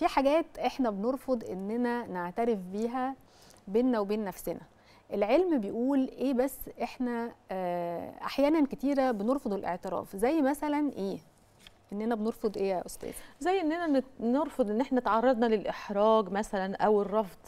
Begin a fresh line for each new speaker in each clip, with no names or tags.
في حاجات احنا بنرفض اننا نعترف بيها بيننا وبين نفسنا العلم بيقول ايه بس احنا آه، احيانا كتيره بنرفض الاعتراف زي مثلا ايه اننا بنرفض ايه يا استاذ زي اننا نرفض
ان احنا تعرضنا للاحراج مثلا او الرفض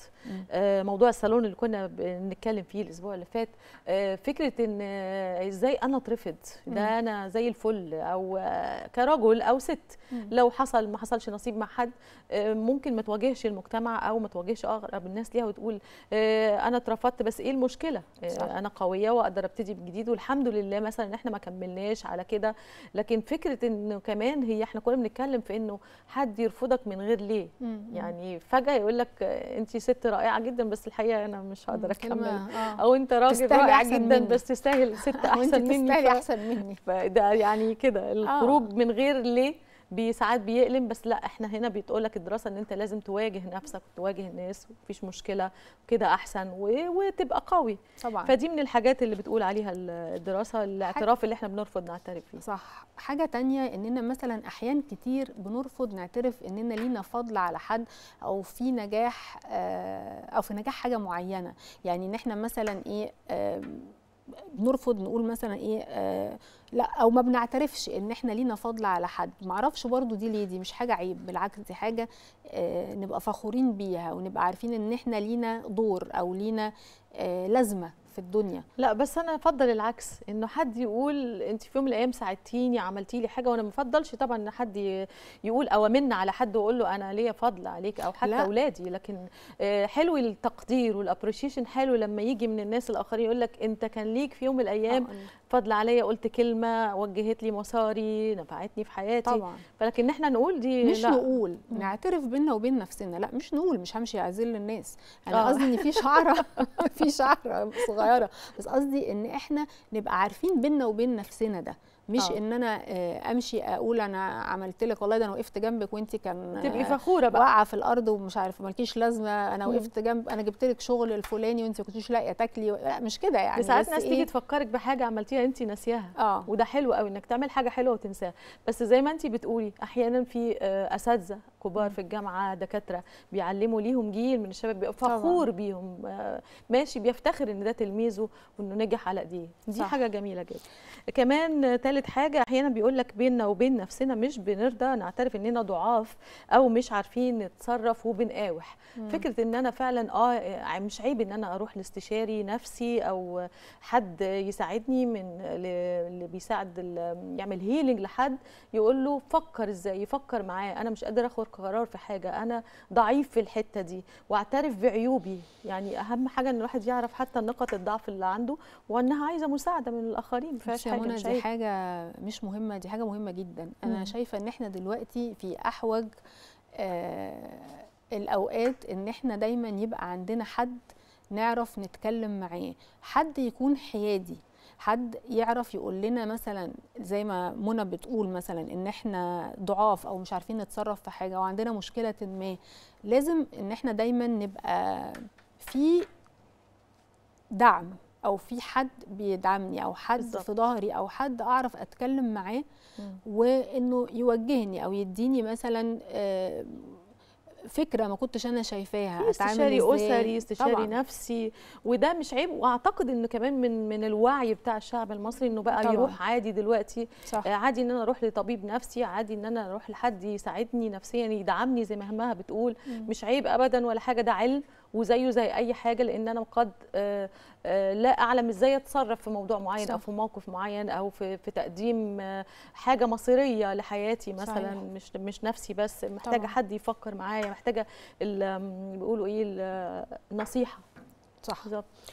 آه موضوع الصالون اللي كنا بنتكلم فيه الاسبوع اللي فات آه فكره ان آه، ازاي انا اترفض ده انا زي الفل او آه كرجل او ست مم. لو حصل ما حصلش نصيب مع حد آه ممكن ما تواجهش المجتمع او ما تواجهش اغرب الناس ليها وتقول آه انا اترفضت بس ايه المشكله آه، صح. آه انا قويه واقدر ابتدي من جديد والحمد لله مثلا احنا ما كملناش على كده لكن فكره انه كمان كمان هي احنا كنا بنتكلم في انه حد يرفضك من غير ليه يعني فجاه يقول لك انت ست رائعه جدا بس الحقيقه انا مش هقدر اكمل آه. او انت راجل رائع جدا مني. بس تستاهل ست احسن مني تستاهل
احسن مني
فده يعني كده آه. الخروج آه. من غير ليه ساعات بيألم بس لا احنا هنا بتقول لك الدراسه ان انت لازم تواجه نفسك وتواجه الناس ومفيش مشكله كده احسن وتبقى قوي طبعا فدي
من الحاجات اللي بتقول عليها الدراسه الاعتراف اللي احنا بنرفض نعترف فيه صح حاجه تانية اننا مثلا احيان كتير بنرفض نعترف اننا لينا فضل على حد او في نجاح آه، او في نجاح حاجه معينه يعني ان احنا مثلا ايه بنرفض نقول مثلا ايه آه لا او ما بنعترفش ان احنا لينا فضل على حد معرفش برضو دي ليه دي مش حاجه عيب بالعكس دي حاجه آه نبقى فخورين بيها ونبقى عارفين ان احنا لينا دور او لينا آه لازمه في الدنيا لا بس انا افضل العكس انه حد يقول انت في يوم من
الايام ساعدتيني عملتي لي حاجه وانا ما افضلش طبعا ان حد يقول او على حد واقول له انا ليا فضل عليك او حتى اولادي لكن آه، حلو التقدير والابريشيشن حلو لما يجي من الناس الاخرين يقول لك انت كان ليك في يوم من الايام فضل عليا قلت كلمه وجهت لي مساري نفعتني في حياتي طبعا فلكن احنا نقول دي مش لا. نقول
نعترف بينا وبين نفسنا لا مش نقول مش همشي اعزل الناس انا آه. قصدي ان في شعره في شعره صغيره بس قصدي ان احنا نبقى عارفين بينا وبين نفسنا ده مش أوه. ان انا آه، امشي اقول انا عملت لك والله ده انا وقفت جنبك وانت كان تبقي آه، فخوره بقى واقعه في الارض ومش عارف مالكيش لازمه انا وقفت جنب انا جبت لك شغل الفلاني وانت ما كنتيش لاقيه تاكلي لا مش كده يعني بس ساعات ناس إيه؟ تيجي تفكرك بحاجه عملتيها انت ناسياها آه. وده حلو
قوي انك تعمل حاجه حلوه وتنساها بس زي ما انت بتقولي احيانا في اساتذه كبار في الجامعه دكاتره بيعلموا ليهم جيل من الشباب بيبقى فخور بيهم آه، ماشي بيفتخر ان ده تلميذه وانه نجح على ايديه دي صح. حاجه جميله جدا كمان ثالث حاجه احيانا بيقول لك بيننا وبين نفسنا مش بنرضى نعترف اننا ضعاف او مش عارفين نتصرف وبنقاوح مم. فكره ان انا فعلا اه, آه، مش عيب ان انا اروح لاستشاري نفسي او حد يساعدني من اللي بيساعد يعمل هيلينج لحد يقول له فكر ازاي يفكر معاه انا مش قادر اخد قرار في حاجه انا ضعيف في الحته دي واعترف بعيوبي يعني اهم حاجه ان الواحد يعرف حتى نقط الضعف اللي عنده وانها عايزه مساعده من الاخرين مفيهاش حاجه مش دي
حاجه مش مهمه دي حاجه مهمه جدا انا مم. شايفه ان احنا دلوقتي في احوج آه الاوقات ان احنا دايما يبقى عندنا حد نعرف نتكلم معاه حد يكون حيادي حد يعرف يقول لنا مثلا زي ما منى بتقول مثلا ان احنا ضعاف او مش عارفين نتصرف في حاجه وعندنا مشكله ما لازم ان احنا دايما نبقى في دعم او في حد بيدعمني او حد بالزبط. في ظهري او حد اعرف اتكلم معاه وانه يوجهني او يديني مثلا آه، فكره ما كنتش انا شايفاها استشاري اسري استشاري طبعًا. نفسي وده
مش عيب واعتقد انه كمان من من الوعي بتاع الشعب المصري انه بقى طبعًا. يروح عادي دلوقتي صح. آه، عادي ان انا اروح لطبيب نفسي عادي ان انا اروح لحد يساعدني نفسيا يعني يدعمني زي ما همها بتقول مم. مش عيب ابدا ولا حاجه ده علم وزيه زي اي حاجه لان انا قد آه، آه، لا اعلم ازاي اتصرف في موضوع معين صح. او في موقف معين او في في تقديم آه، حاجه مصيريه لحياتي مثلا صحيح. مش مش نفسي بس محتاجه طبعا. حد يفكر معايا محتاجه بيقولوا ايه النصيحه صح بالظبط